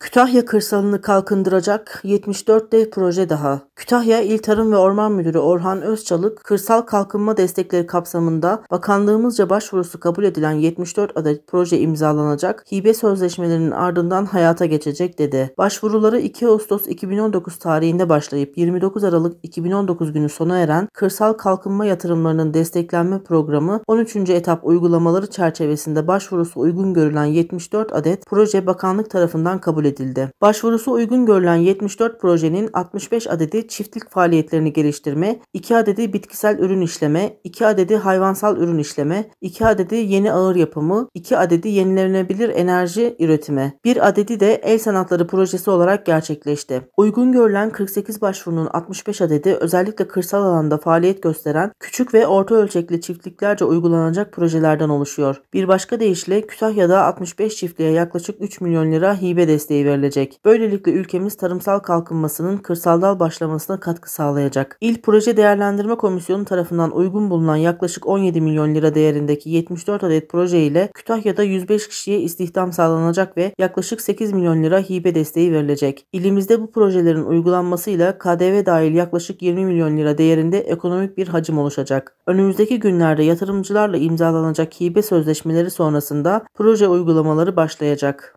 Kütahya kırsalını kalkındıracak 74 dev proje daha. Kütahya İl Tarım ve Orman Müdürü Orhan Özçalık, kırsal kalkınma destekleri kapsamında bakanlığımızca başvurusu kabul edilen 74 adet proje imzalanacak, hibe sözleşmelerinin ardından hayata geçecek dedi. Başvuruları 2 Ağustos 2019 tarihinde başlayıp 29 Aralık 2019 günü sona eren Kırsal Kalkınma Yatırımlarının Desteklenme Programı 13. etap uygulamaları çerçevesinde başvurusu uygun görülen 74 adet proje bakanlık tarafından kabul edildi. Başvurusu uygun görülen 74 projenin 65 adedi çiftlik faaliyetlerini geliştirme, 2 adedi bitkisel ürün işleme, 2 adedi hayvansal ürün işleme, 2 adedi yeni ağır yapımı, 2 adedi yenilenebilir enerji üretimi, 1 adedi de el sanatları projesi olarak gerçekleşti. Uygun görülen 48 başvurunun 65 adedi özellikle kırsal alanda faaliyet gösteren küçük ve orta ölçekli çiftliklerce uygulanacak projelerden oluşuyor. Bir başka deyişle Kütahya'da 65 çiftliğe yaklaşık 3 milyon lira hibe desteği desteği verilecek. Böylelikle ülkemiz tarımsal kalkınmasının kırsaldan başlamasına katkı sağlayacak. İl Proje Değerlendirme Komisyonu tarafından uygun bulunan yaklaşık 17 milyon lira değerindeki 74 adet proje ile Kütahya'da 105 kişiye istihdam sağlanacak ve yaklaşık 8 milyon lira hibe desteği verilecek. İlimizde bu projelerin uygulanmasıyla KDV dahil yaklaşık 20 milyon lira değerinde ekonomik bir hacim oluşacak. Önümüzdeki günlerde yatırımcılarla imzalanacak hibe sözleşmeleri sonrasında proje uygulamaları başlayacak.